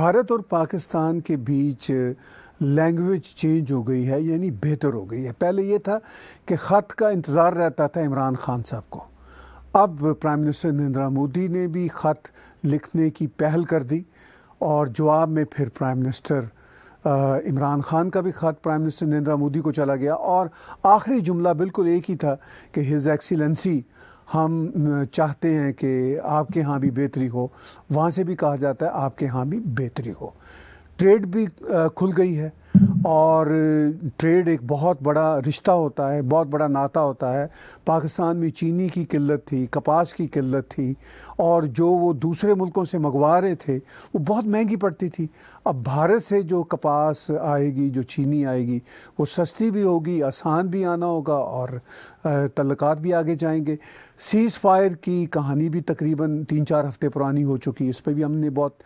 भारत और पाकिस्तान के बीच language change हो गई है यानी बेहतर हो गई है पहले ये था कि ख़त का इंतज़ार रहता था इमरान खान साहब को अब प्राइम मिनिस्टर नरेंद्र मोदी ने भी ख़त लिखने की पहल कर दी और जवाब में फिर प्राइम मिनिस्टर इमरान खान का भी खत प्राइम मिनिस्टर नरेंद्र मोदी को चला गया और आखिरी जुमला बिल्कुल एक ही था कि हिज एक्सीलेंसी हम चाहते हैं कि आपके यहाँ भी बेहतरी हो वहाँ से भी कहा जाता है आपके यहाँ भी बेहतरी हो ट्रेड भी खुल गई है और ट्रेड एक बहुत बड़ा रिश्ता होता है बहुत बड़ा नाता होता है पाकिस्तान में चीनी की किल्लत थी कपास की किल्लत थी और जो वो दूसरे मुल्कों से मंगवा रहे थे वो बहुत महंगी पड़ती थी अब भारत से जो कपास आएगी जो चीनी आएगी वो सस्ती भी होगी आसान भी आना होगा और तल्लक़ात भी आगे जाएंगे सीज़ फायर की कहानी भी तकरीबन तीन चार हफ्ते पुरानी हो चुकी है इस पर भी हमने बहुत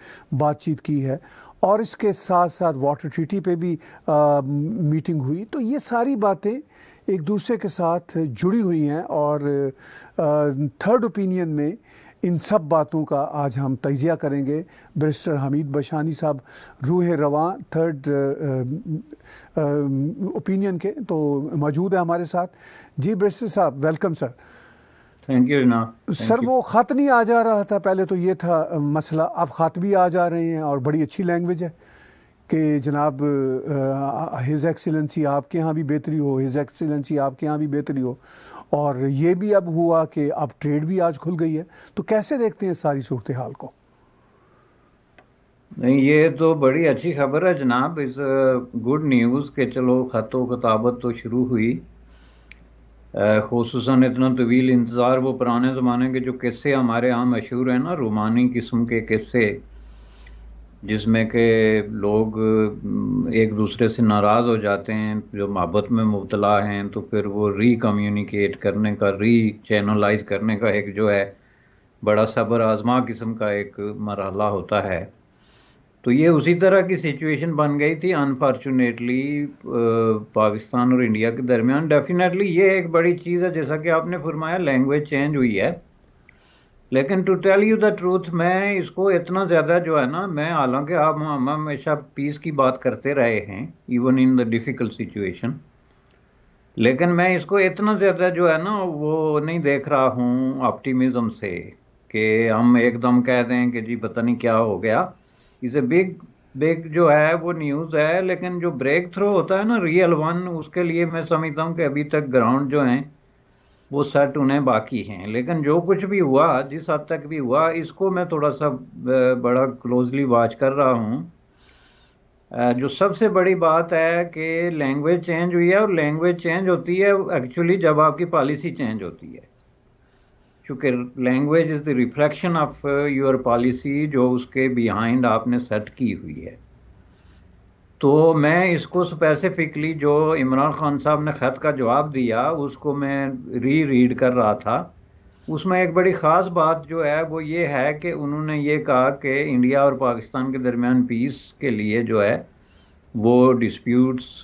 बातचीत की है और इसके साथ साथ वाटर ट्रीटी पे भी आ, मीटिंग हुई तो ये सारी बातें एक दूसरे के साथ जुड़ी हुई हैं और थर्ड ओपिनियन में इन सब बातों का आज हम तजिया करेंगे ब्रिस्टर हमीद बशानी साहब रूह रवान थर्ड ओपिनियन के तो मौजूद है हमारे साथ जी बरिस्टर साहब welcome sir thank you sir वो ख़त नहीं आ जा रहा था पहले तो ये था मसला अब ख़त भी आ जा रहे हैं और बड़ी अच्छी लैंग्वेज है कि जनाब हिज़ एक्सीलेंसी आपके यहाँ भी बेहतरी हो हिज़ एक्सीलेंसी आपके यहाँ भी बेहतरी हो और ये भी अब हुआ कि अब ट्रेड भी आज खुल गई है तो कैसे देखते हैं सारी सूरत हाल को नहीं ये तो बड़ी अच्छी खबर है जनाब इस गुड न्यूज़ के चलो खतो खताबत तो शुरू हुई खसूस इतना तवील इंतज़ार वो पुराने ज़माने के जो किस्से हमारे यहाँ मशहूर हैं ना रोमानी किस्म के किस्से जिसमें के लोग एक दूसरे से नाराज़ हो जाते हैं जो मोहब्बत में मुबतला हैं तो फिर वो री कम्यूनिकेट करने का री चैनलाइज करने का एक जो है बड़ा सब्र आजमा किस्म का एक मरहला होता है तो ये उसी तरह की सिचुएशन बन गई थी अनफॉर्चुनेटली पाकिस्तान और इंडिया के दरमियान डेफिनेटली ये एक बड़ी चीज़ है जैसा कि आपने फरमाया लैंग्वेज चेंज हुई है लेकिन to tell you the truth मैं इसको इतना ज़्यादा जो है ना मैं हालांकि आप हम हाँ, हमेशा पीस की बात करते रहे हैं even in the difficult situation लेकिन मैं इसको इतना ज़्यादा जो है ना वो नहीं देख रहा हूँ ऑप्टिमिज़म से कि हम एकदम कह दें कि जी पता नहीं क्या हो गया इसे बिग बिग जो है वो न्यूज़ है लेकिन जो ब्रेक थ्रू होता है ना रियल वन उसके लिए मैं समझता हूँ कि अभी तक ग्राउंड जो हैं वो सेट उन्हें बाकी हैं लेकिन जो कुछ भी हुआ जिस हद तक भी हुआ इसको मैं थोड़ा सा बड़ा क्लोजली वॉच कर रहा हूँ जो सबसे बड़ी बात है कि लैंग्वेज चेंज हुई है और लैंग्वेज चेंज होती है एक्चुअली जब आपकी पॉलिसी चेंज होती है चूँकि language is the reflection of your policy जो उसके बिहाइंड आपने सेट की हुई है तो मैं इसको स्पेसिफिकली जो इमरान खान साहब ने ख़त का जवाब दिया उसको मैं री रीड कर रहा था उसमें एक बड़ी ख़ास बात जो है वो ये है कि उन्होंने ये कहा कि इंडिया और पाकिस्तान के दरमियान पीस के लिए जो है वो डिस्प्यूट्स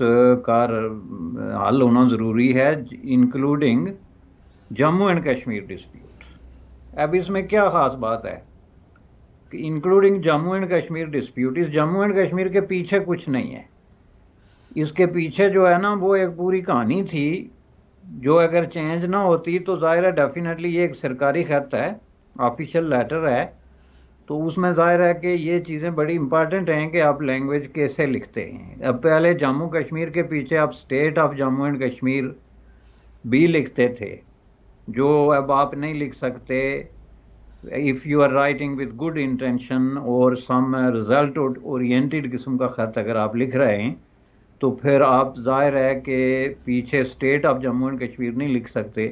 का हल होना ज़रूरी है including Jammu and Kashmir dispute अब इसमें क्या ख़ास बात है including Jammu and Kashmir dispute इस जम्मू एंड कश्मीर के पीछे कुछ नहीं है इसके पीछे जो है ना वो एक पूरी कहानी थी जो अगर चेंज ना होती तो ज़ाहिर है डेफिनेटली ये एक सरकारी खत है ऑफिशियल लेटर है तो उसमें ज़ाहिर है कि ये चीज़ें बड़ी इंपॉर्टेंट हैं कि आप लैंग्वेज कैसे लिखते हैं अब पहले जम्मू कश्मीर के पीछे आप state of Jammu and Kashmir भी लिखते थे जो अब आप नहीं लिख सकते if you are writing with good intention और सम रिजल्ट ओरिएंटेड किस्म का खत अगर आप लिख रहे हैं तो फिर आप जाहिर है कि पीछे state of Jammu and Kashmir नहीं लिख सकते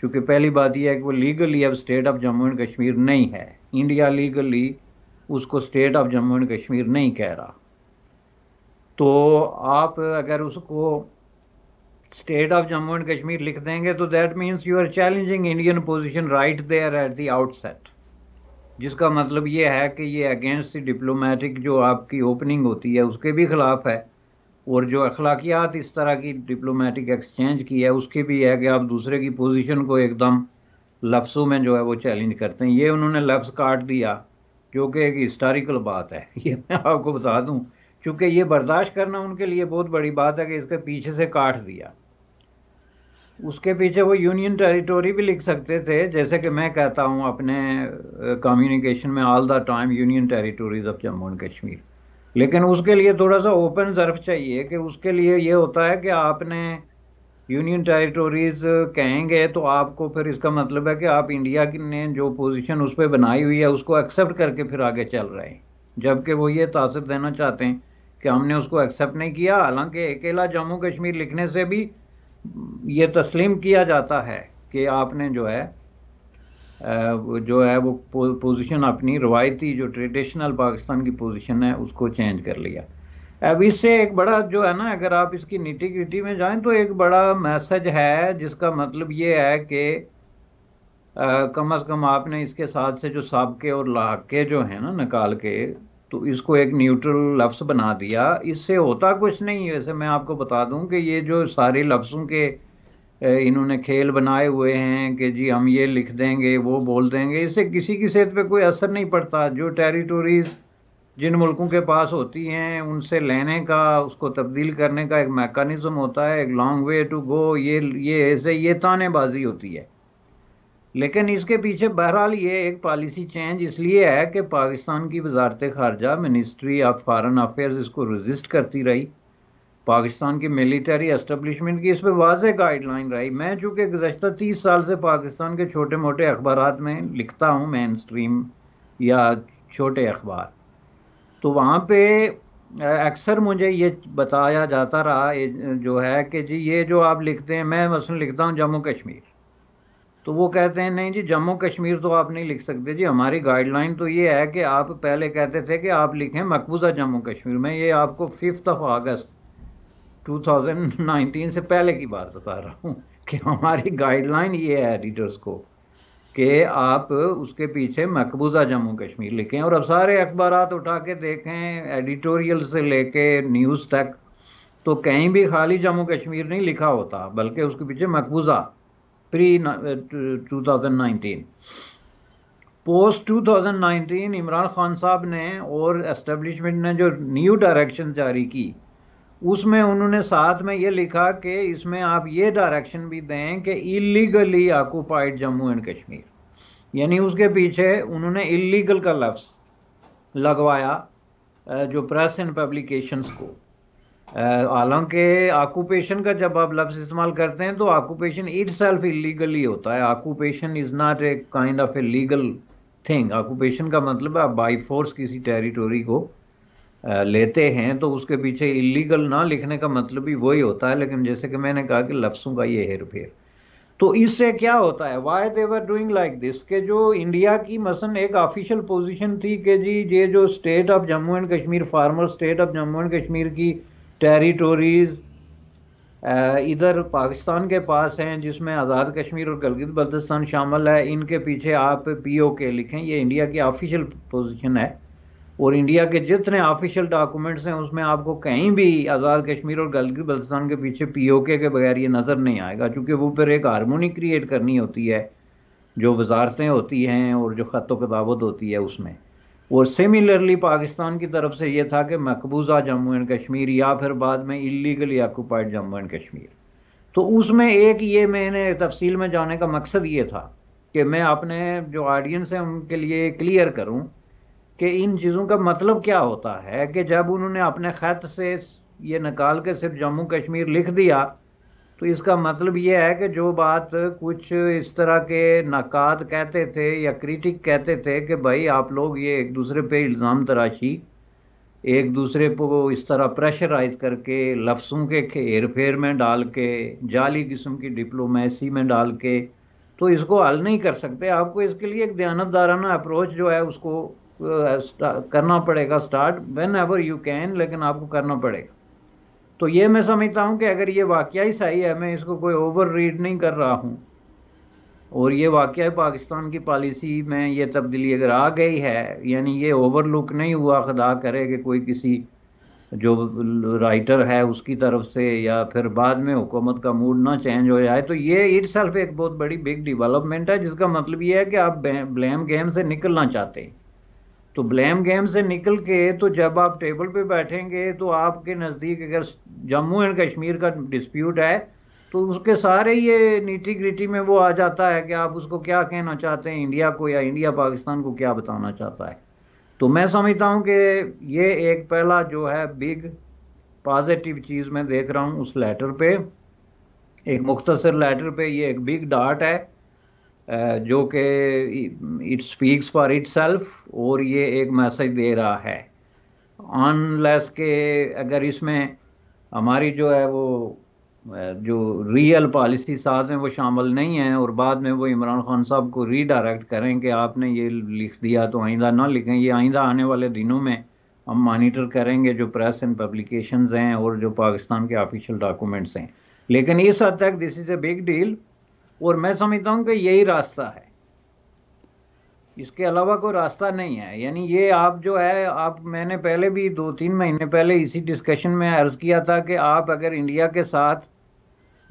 क्योंकि पहली बात यह है कि वो लीगली अब state of Jammu and Kashmir नहीं है इंडिया लीगली उसको state of Jammu and Kashmir नहीं कह रहा तो आप अगर उसको state of Jammu and Kashmir लिख देंगे तो that means you are challenging Indian position right there at the outset जिसका मतलब ये है कि ये अगेंस्ट द डिप्लोमेटिक जो आपकी ओपनिंग होती है उसके भी खिलाफ है और जो अखलाकियात इस तरह की डिप्लोमेटिक एक्सचेंज की है उसके भी है कि आप दूसरे की पोजीशन को एकदम लफ्सों में जो है वो चैलेंज करते हैं ये उन्होंने लफ्ज़ काट दिया जो कि एक हिस्टोरिकल बात है ये मैं आपको बता दूं क्योंकि ये बर्दाश्त करना उनके लिए बहुत बड़ी बात है कि इसके पीछे से काट दिया उसके पीछे वो यूनियन टेरिटोरी भी लिख सकते थे जैसे कि मैं कहता हूँ अपने कम्युनिकेशन में all the time union territories of Jammu and Kashmir लेकिन उसके लिए थोड़ा सा ओपन ज़र्फ चाहिए कि उसके लिए ये होता है कि आपने यूनियन टेरिटोरीज कहेंगे तो आपको फिर इसका मतलब है कि आप इंडिया की ने जो पोजीशन उस पर बनाई हुई है उसको एक्सेप्ट करके फिर आगे चल रहे हैं जबकि वो ये तासर देना चाहते हैं कि हमने उसको एक्सेप्ट नहीं किया हालांकि अकेला जम्मू कश्मीर लिखने से भी ये तस्लीम किया जाता है कि आपने जो है जो है वो पोजीशन अपनी रवायती जो ट्रेडिशनल पाकिस्तान की पोजीशन है उसको चेंज कर लिया अब इससे एक बड़ा जो है ना अगर आप इसकी निटी गिटी में जाएं तो एक बड़ा मैसेज है जिसका मतलब ये है कि कम अज़ कम आपने इसके साथ से जो सबके और लाके जो है ना निकाल के तो इसको एक न्यूट्रल लफ्स बना दिया इससे होता कुछ नहीं है ऐसे मैं आपको बता दूं कि ये जो सारे लफ्सों के इन्होंने खेल बनाए हुए हैं कि जी हम ये लिख देंगे वो बोल देंगे इससे किसी की सेहत पे कोई असर नहीं पड़ता जो टेरिटोरीज़ जिन मुल्कों के पास होती हैं उनसे लेने का उसको तब्दील करने का एक मैकानिज़म होता है एक लॉन्ग वे टू गो ये ये ऐसे ये तानेबाजी होती है लेकिन इसके पीछे बहरहाल ये एक पॉलिसी चेंज इसलिए है कि पाकिस्तान की वजारत खारजा मिनिस्ट्री ऑफ फ़ारन अफेयर्स इसको रजिस्ट करती रही पाकिस्तान की मिलिटरी इस्टबलिशमेंट की इस पर वाज गाइडलाइन रही मैं चूँकि गुजशत तीस साल से पाकिस्तान के छोटे मोटे अखबार में लिखता हूँ मेन स्ट्रीम या छोटे अखबार तो वहाँ पे अक्सर मुझे ये बताया जाता रहा जो है कि जी ये जो आप लिखते हैं मैं मसल लिखता हूँ जम्मू कश्मीर तो वो कहते हैं नहीं जी जम्मू कश्मीर तो आप नहीं लिख सकते जी हमारी गाइडलाइन तो ये है कि आप पहले कहते थे कि आप लिखें मकबूजा जम्मू कश्मीर में ये आपको फिफ्थ ऑफ अगस्त 2019 से पहले की बात बता रहा हूँ कि हमारी गाइडलाइन ये है एडिटर्स को कि आप उसके पीछे मकबूजा जम्मू कश्मीर लिखें और अब सारे अखबार उठा के देखें एडिटोरियल से लेके न्यूज़ तक तो कहीं भी खाली जम्मू कश्मीर नहीं लिखा होता बल्कि उसके पीछे मकबूजा pre 2019 पोस्ट 2019 इमरान खान साहब ने और एस्टेब्लिशमेंट ने जो न्यू डायरेक्शन जारी की उसमें उन्होंने साथ में ये लिखा कि इसमें आप ये डायरेक्शन भी दें कि illegally occupied Jammu and Kashmir यानी उसके पीछे उन्होंने इलीगल का लफ्स लगवाया uh, जो प्रेस एंड पब्लिकेशंस को हालांकि आकुपेशन का जब आप लफ्ज़ इस्तेमाल करते हैं तो आकुपेशन इट सेल्फ इलीगली होता है occupation is not a kind of a legal thing occupation का मतलब आप बाई फोर्स किसी टेरिटोरी को लेते हैं तो उसके पीछे इलीगल ना लिखने का मतलब भी वही होता है लेकिन जैसे कि मैंने कहा कि लफ्सों का ये हेर फेर तो इससे क्या होता है why they're doing like this के जो इंडिया की मसन एक ऑफिशियल पोजीशन थी कि जी ये जो state of Jammu and Kashmir former state of Jammu and Kashmir की टेरिटोरीज़ uh, इधर पाकिस्तान के पास हैं जिसमें आज़ाद कश्मीर और गलगित बल्तिस्तान शामिल है इनके पीछे आप पी ओ के लिखें ये इंडिया की ऑफिशियल पोजीशन है और इंडिया के जितने ऑफिशियल डॉक्यूमेंट्स हैं उसमें आपको कहीं भी आज़ाद कश्मीर और गलगित बल्तिस्तान के पीछे पी ओ के के बगैर ये नज़र नहीं आएगा चूँकि वो फिर एक हारमोनी क्रिएट करनी होती है जो वजारतें होती हैं और जो ख़त किताबत होती है उसमें वो सिमिलरली पाकिस्तान की तरफ से ये था कि मकबूजा जम्मू एंड कश्मीर या फिर बाद में illegally occupied Jammu and Kashmir तो उसमें एक ये मैंने तफसील में जाने का मकसद ये था कि मैं अपने जो ऑडियंस है उनके लिए क्लियर करूं कि इन चीज़ों का मतलब क्या होता है कि जब उन्होंने अपने ख़त से ये निकाल के सिर्फ जम्मू कश्मीर लिख दिया तो इसका मतलब यह है कि जो बात कुछ इस तरह के नक़ाद कहते थे या क्रिटिक कहते थे कि भाई आप लोग ये एक दूसरे पे इल्ज़ाम तराशी एक दूसरे को इस तरह प्रेशराइज करके लफ्सों के हेर फेर में डाल के जाली किस्म की डिप्लोमेसी में डाल के तो इसको हल नहीं कर सकते आपको इसके लिए एक दयानतदाराना अप्रोच जो है उसको करना पड़ेगा start whenever you can लेकिन आपको करना पड़ेगा तो ये मैं समझता हूँ कि अगर ये वाक्य ही सही है मैं इसको कोई ओवर रीड नहीं कर रहा हूँ और ये वाक़ पाकिस्तान की पॉलिसी में ये तब्दीली अगर आ गई है यानी ये ओवर लुक नहीं हुआ खुदा करे कि कोई किसी जो राइटर है उसकी तरफ से या फिर बाद में हुकूमत का मूड ना चेंज हो जाए तो ये इट सेल्फ एक बहुत बड़ी बिग डेवलपमेंट है जिसका मतलब ये है कि आप ब्लेम गेम से निकलना चाहते हैं तो ब्लेम गेम से निकल के तो जब आप टेबल पे बैठेंगे तो आपके नज़दीक अगर जम्मू एंड कश्मीर का डिस्प्यूट है तो उसके सारे ये नीटी ग्रिटी में वो आ जाता है कि आप उसको क्या कहना चाहते हैं इंडिया को या इंडिया पाकिस्तान को क्या बताना चाहता है तो मैं समझता हूँ कि ये एक पहला जो है बिग पॉजिटिव चीज़ मैं देख रहा हूँ उस लेटर पे एक मुख्तसर लेटर पे ये एक बिग डाट है जो कि इट स्पीक्स फॉर इट और ये एक मैसेज दे रहा है अनलेस के अगर इसमें हमारी जो है वो जो रियल पॉलिसी साज हैं वो शामिल नहीं हैं और बाद में वो इमरान खान साहब को रीडायरेक्ट करें कि आपने ये लिख दिया तो आइंदा ना लिखें ये आइंदा आने वाले दिनों में हम मॉनिटर करेंगे जो प्रेस एंड पब्लिकेशंस हैं और जो पाकिस्तान के ऑफिशियल डॉक्यूमेंट्स हैं लेकिन इस हद तक this is a big deal और मैं समझता हूं कि यही रास्ता है इसके अलावा कोई रास्ता नहीं है यानी ये आप जो है आप मैंने पहले भी दो तीन महीने पहले इसी डिस्कशन में अर्ज़ किया था कि आप अगर इंडिया के साथ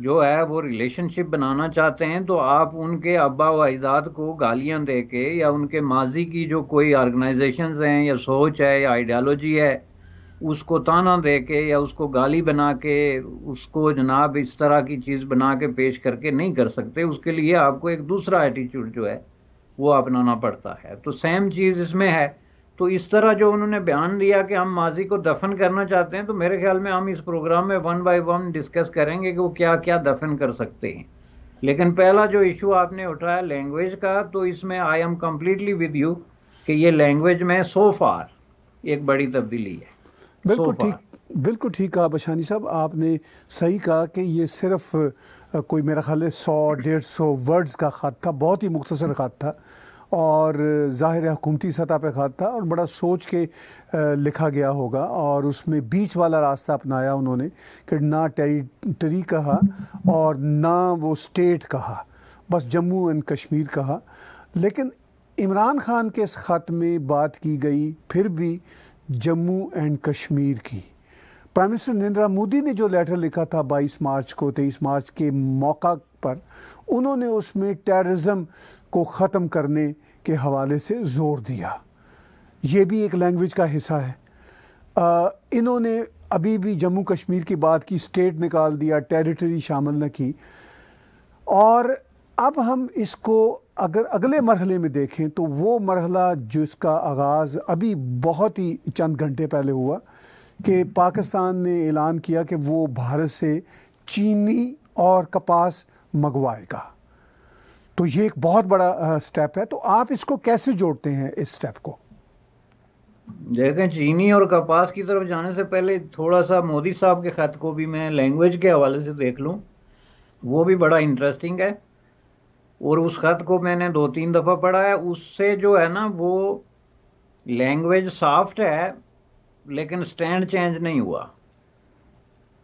जो है वो रिलेशनशिप बनाना चाहते हैं तो आप उनके अबा व अजदाद को गालियाँ दे के या उनके माजी की जो कोई ऑर्गेनाइजेशंस हैं या सोच है या आइडियालॉजी है उसको ताना दे के या उसको गाली बना के उसको जनाब इस तरह की चीज़ बना के पेश करके नहीं कर सकते उसके लिए आपको एक दूसरा एटीट्यूड जो है वो अपनाना पड़ता है तो सेम चीज़ इसमें है तो इस तरह जो उन्होंने बयान दिया कि हम माजी को दफन करना चाहते हैं तो मेरे ख्याल में हम इस प्रोग्राम में वन बाई वन डिस्कस करेंगे कि वो क्या क्या दफन कर सकते हैं लेकिन पहला जो इशू आपने उठाया लैंग्वेज का तो इसमें I am completely with you कि ये लैंग्वेज में सो फार एक बड़ी तब्दीली है बिल्कुल ठीक बिल्कुल ठीक कहा बशानी साहब आपने सही कहा कि ये सिर्फ कोई मेरा ख्याल है सौ डेढ़ सौ वर्ड्स का ख़त था बहुत ही मुख्तर ख़त था और ज़ाहिर हुकूमती सतह पर ख़त था और बड़ा सोच के लिखा गया होगा और उसमें बीच वाला रास्ता अपनाया उन्होंने कि ना टेरिटरी कहा और ना वो स्टेट कहा बस जम्मू एंड कश्मीर कहा लेकिन इमरान खान के इस ख़त में बात की गई फिर भी जम्मू एंड कश्मीर की प्राइम मिनिस्टर नरेंद्र मोदी ने जो लेटर लिखा था 22 मार्च को 23 मार्च के मौका पर उन्होंने उसमें टेररिज्म को ख़त्म करने के हवाले से जोर दिया ये भी एक लैंग्वेज का हिस्सा है आ, इन्होंने अभी भी जम्मू कश्मीर की बात की स्टेट निकाल दिया टेरिटरी शामिल न की और अब हम इसको अगर अगले मरहले में देखें तो वो मरहला जिसका आगाज़ अभी बहुत ही चंद घंटे पहले हुआ कि पाकिस्तान ने ऐलान किया कि वो भारत से चीनी और कपास मंगवाएगा तो ये एक बहुत बड़ा स्टेप है तो आप इसको कैसे जोड़ते हैं इस स्टेप को देखें चीनी और कपास की तरफ जाने से पहले थोड़ा सा मोदी साहब के ख़त को भी मैं लैंग्वेज के हवाले से देख लूँ वो भी बड़ा इंटरेस्टिंग है और उस खत को मैंने दो तीन दफ़ा पढ़ा है उससे जो है ना वो लैंग्वेज सॉफ्ट है लेकिन स्टैंड चेंज नहीं हुआ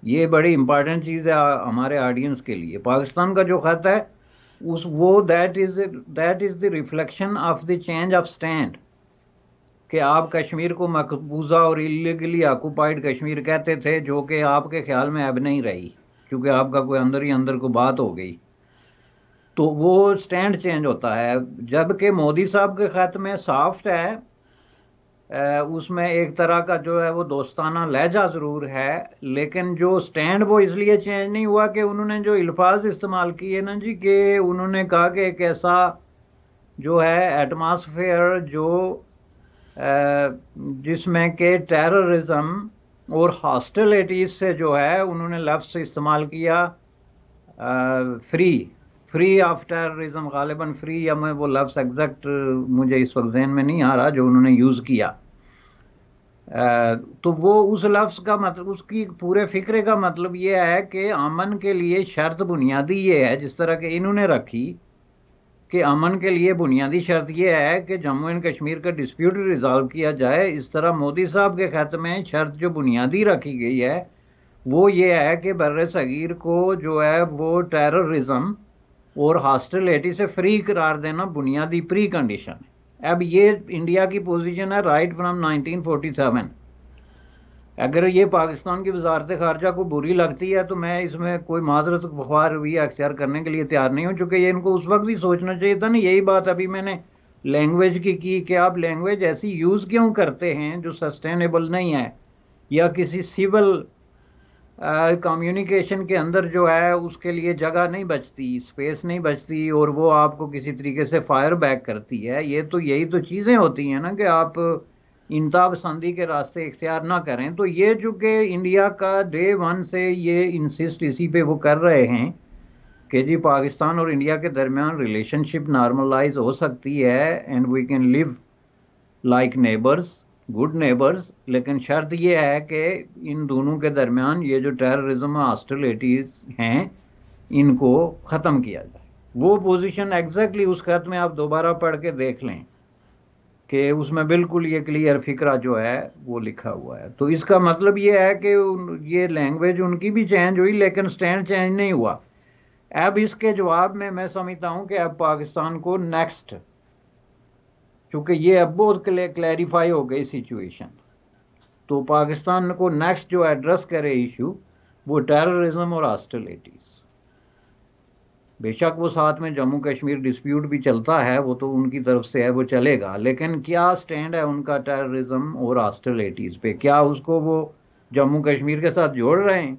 ये बड़ी इम्पॉर्टेंट चीज़ है हमारे ऑडियंस के लिए पाकिस्तान का जो खत है उस वो that is that is the reflection of the change of stand कि आप कश्मीर को मकबूजा और इलीगली आकुपाइड कश्मीर कहते थे जो कि आपके ख्याल में अब नहीं रही क्योंकि आपका कोई अंदर ही अंदर को बात हो गई तो वो स्टैंड चेंज होता है जबकि मोदी साहब के ख़त में साफ्ट है उसमें एक तरह का जो है वो दोस्ताना लहजा ज़रूर है लेकिन जो स्टैंड वो इसलिए चेंज नहीं हुआ कि उन्होंने जो अल्फाज इस्तेमाल किए ना जी कि उन्होंने कहा कि एक ऐसा जो है एटमॉस्फेयर जो जिसमें के टेररिज्म और हॉस्टिलिटीज से जो है उन्होंने लफ्स इस्तेमाल किया फ्री फ्री ऑफ टेररिज्म गालिबा फ्री या मैं वो लफ्स एग्जैक्ट मुझे इस वक्त जहन में नहीं आ रहा जो उन्होंने यूज़ किया तो वो उस लफ्स का मतलब उसकी पूरे फिक्रे का मतलब ये है कि अमन के लिए शर्त बुनियादी ये है जिस तरह के इन्होंने रखी कि अमन के लिए बुनियादी शर्त यह है कि जम्मू एंड कश्मीर का डिस्प्यूट रिजॉल्व किया जाए इस तरह मोदी साहब के खत में शर्त जो बुनियादी रखी गई है वो ये है कि बर सगीर को जो है वो टेररिज्म और हॉस्टेलिटी से फ्री करार देना बुनियादी प्री कंडीशन है अब ये इंडिया की पोजीशन है राइट फ्रॉम 1947 अगर ये पाकिस्तान की वजारत खारजा को बुरी लगती है तो मैं इसमें कोई माजरत बखार भी अख्तियार करने के लिए तैयार नहीं हूँ चूँकि ये इनको उस वक्त भी सोचना चाहिए था ना यही बात अभी मैंने लैंग्वेज की की कि आप लैंग्वेज ऐसी यूज़ क्यों करते हैं जो सस्टेनेबल नहीं है या किसी सिविल कम्युनिकेशन के अंदर जो है उसके लिए जगह नहीं बचती स्पेस नहीं बचती और वो आपको किसी तरीके से फायर बैक करती है ये तो यही तो चीज़ें होती हैं ना कि आप इंता पसंदी के रास्ते इख्तियार ना करें तो ये चूँकि इंडिया का डे वन से ये इंसिस्ट इसी पे वो कर रहे हैं कि जी पाकिस्तान और इंडिया के दरमियान रिलेशनशिप नॉर्मलाइज हो सकती है and we can live like neighbours good neighbours लेकिन शर्त यह है कि इन दोनों के दरमियान ये जो टेररिज्म हॉस्टलिटीज हैं इनको ख़त्म किया जाए वो पोजीशन एग्जैक्टली उस खत में आप दोबारा पढ़ के देख लें कि उसमें बिल्कुल ये क्लियर फिक्रा जो है वो लिखा हुआ है तो इसका मतलब ये है कि ये लैंग्वेज उनकी भी चेंज हुई लेकिन स्टैंड चेंज नहीं हुआ अब इसके जवाब में मैं समझता हूँ कि अब पाकिस्तान को नेक्स्ट चूंकि ये अब बहुत क्लैरिफाई हो गई सिचुएशन तो पाकिस्तान को नेक्स्ट जो एड्रेस करे इशू वो टेररिज्म और हॉस्टलिटीज़ बेशक वो साथ में जम्मू कश्मीर डिस्प्यूट भी चलता है वो तो उनकी तरफ से है वो चलेगा लेकिन क्या स्टैंड है उनका टेररिज्म और हॉस्टलिटीज़ पे क्या उसको वो जम्मू कश्मीर के साथ जोड़ रहे हैं